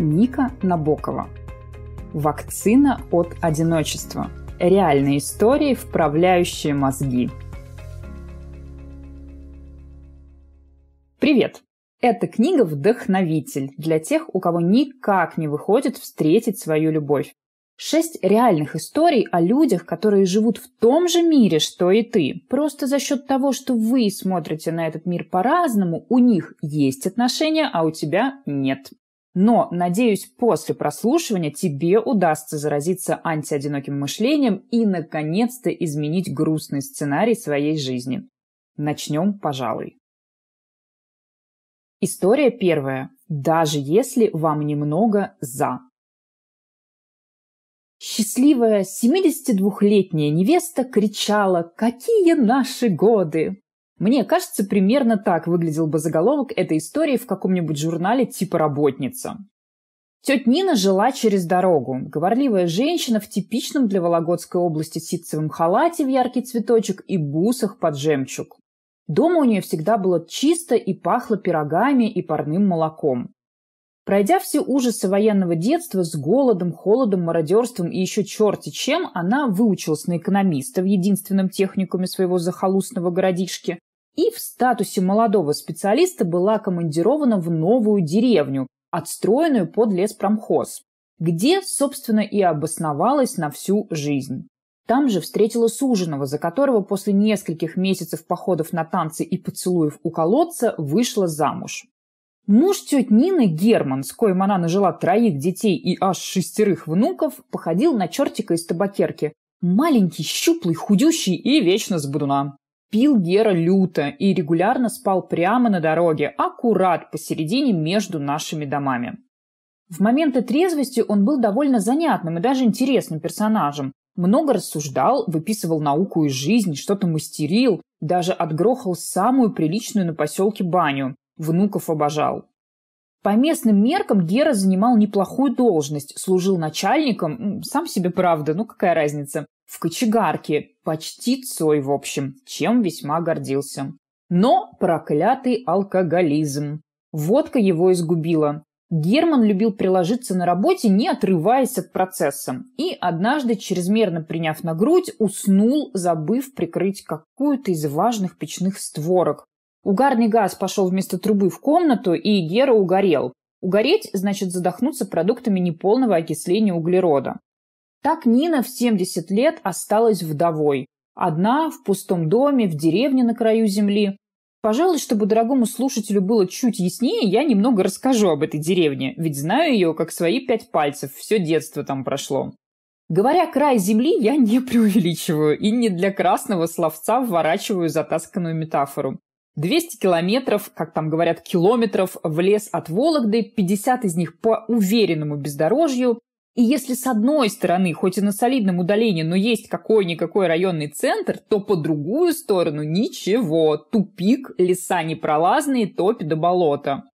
Ника Набокова. Вакцина от одиночества. Реальные истории, вправляющие мозги. Привет! Эта книга вдохновитель для тех, у кого никак не выходит встретить свою любовь. Шесть реальных историй о людях, которые живут в том же мире, что и ты. Просто за счет того, что вы смотрите на этот мир по-разному, у них есть отношения, а у тебя нет. Но, надеюсь, после прослушивания тебе удастся заразиться антиодиноким мышлением и, наконец-то, изменить грустный сценарий своей жизни. Начнем, пожалуй. История первая. Даже если вам немного за. Счастливая 72-летняя невеста кричала «Какие наши годы!» Мне кажется, примерно так выглядел бы заголовок этой истории в каком-нибудь журнале типа «Работница». Тетя Нина жила через дорогу. Говорливая женщина в типичном для Вологодской области ситцевом халате в яркий цветочек и бусах под жемчуг. Дома у нее всегда было чисто и пахло пирогами и парным молоком. Пройдя все ужасы военного детства с голодом, холодом, мародерством и еще черти чем, она выучилась на экономиста в единственном техникуме своего захолустного городишки, и в статусе молодого специалиста была командирована в новую деревню, отстроенную под леспромхоз, где, собственно, и обосновалась на всю жизнь. Там же встретила суженого, за которого после нескольких месяцев походов на танцы и поцелуев у колодца вышла замуж. Муж теть Нины Герман, с коим она нажила троих детей и аж шестерых внуков, походил на чертика из табакерки. Маленький, щуплый, худющий и вечно с бодуна. Пил Гера люто и регулярно спал прямо на дороге, аккурат посередине между нашими домами. В моменты трезвости он был довольно занятным и даже интересным персонажем. Много рассуждал, выписывал науку и жизнь, что-то мастерил, даже отгрохал самую приличную на поселке баню. Внуков обожал. По местным меркам Гера занимал неплохую должность, служил начальником, сам себе правда, ну какая разница, в кочегарке, почти цой в общем, чем весьма гордился. Но проклятый алкоголизм. Водка его изгубила. Герман любил приложиться на работе, не отрываясь от процесса. И однажды, чрезмерно приняв на грудь, уснул, забыв прикрыть какую-то из важных печных створок. Угарный газ пошел вместо трубы в комнату, и Гера угорел. Угореть значит задохнуться продуктами неполного окисления углерода. Так Нина в 70 лет осталась вдовой. Одна, в пустом доме, в деревне на краю земли. Пожалуй, чтобы дорогому слушателю было чуть яснее, я немного расскажу об этой деревне, ведь знаю ее как свои пять пальцев, все детство там прошло. Говоря край земли, я не преувеличиваю и не для красного словца вворачиваю затасканную метафору. 200 километров, как там говорят, километров в лес от Вологды, 50 из них по уверенному бездорожью, и если с одной стороны, хоть и на солидном удалении, но есть какой-никакой районный центр, то по другую сторону ничего. Тупик, леса непролазные, топь до болота.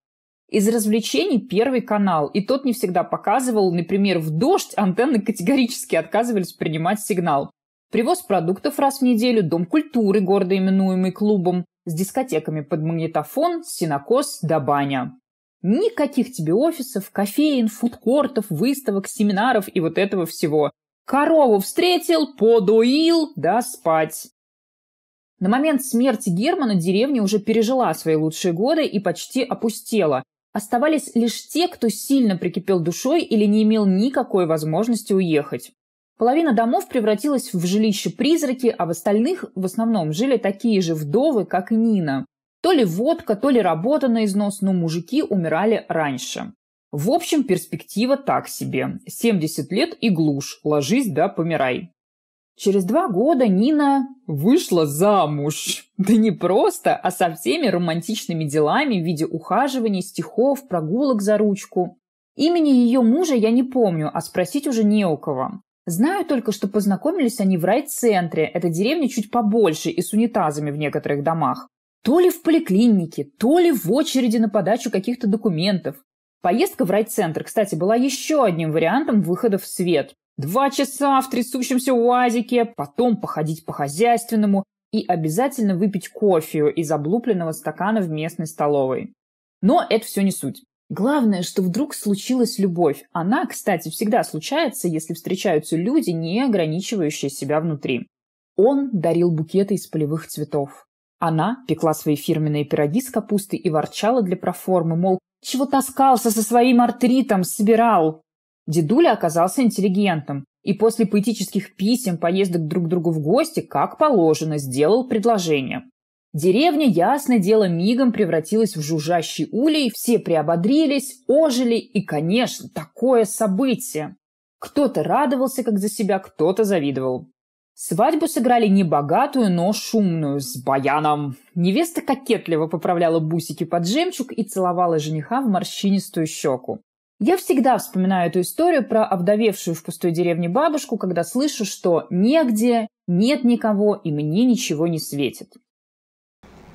Из развлечений первый канал, и тот не всегда показывал, например, в дождь антенны категорически отказывались принимать сигнал. Привоз продуктов раз в неделю, дом культуры, гордо именуемый клубом, с дискотеками под магнитофон, синокос да баня. Никаких тебе офисов, кофеин, фудкортов, выставок, семинаров и вот этого всего. Корову встретил, подоил, да спать. На момент смерти Германа деревня уже пережила свои лучшие годы и почти опустела. Оставались лишь те, кто сильно прикипел душой или не имел никакой возможности уехать. Половина домов превратилась в жилище-призраки, а в остальных в основном жили такие же вдовы, как и Нина. То ли водка, то ли работа на износ, но мужики умирали раньше. В общем, перспектива так себе. 70 лет и глушь. Ложись да помирай. Через два года Нина вышла замуж. Да не просто, а со всеми романтичными делами в виде ухаживаний, стихов, прогулок за ручку. Имени ее мужа я не помню, а спросить уже не у кого. Знаю только, что познакомились они в райцентре, это деревня чуть побольше и с унитазами в некоторых домах. То ли в поликлинике, то ли в очереди на подачу каких-то документов. Поездка в райцентр, кстати, была еще одним вариантом выхода в свет. Два часа в трясущемся уазике, потом походить по хозяйственному и обязательно выпить кофе из облупленного стакана в местной столовой. Но это все не суть. Главное, что вдруг случилась любовь. Она, кстати, всегда случается, если встречаются люди, не ограничивающие себя внутри. Он дарил букеты из полевых цветов. Она пекла свои фирменные пироги с капустой и ворчала для проформы, мол, «Чего таскался со своим артритом? Собирал!» Дедуля оказался интеллигентом и после поэтических писем, поездок друг к другу в гости, как положено, сделал предложение. Деревня, ясное дело, мигом превратилась в жужжащий улей, все приободрились, ожили и, конечно, такое событие. Кто-то радовался как за себя, кто-то завидовал. Свадьбу сыграли небогатую, но шумную, с баяном. Невеста кокетливо поправляла бусики под жемчуг и целовала жениха в морщинистую щеку. Я всегда вспоминаю эту историю про овдовевшую в пустой деревне бабушку, когда слышу, что негде, нет никого и мне ничего не светит.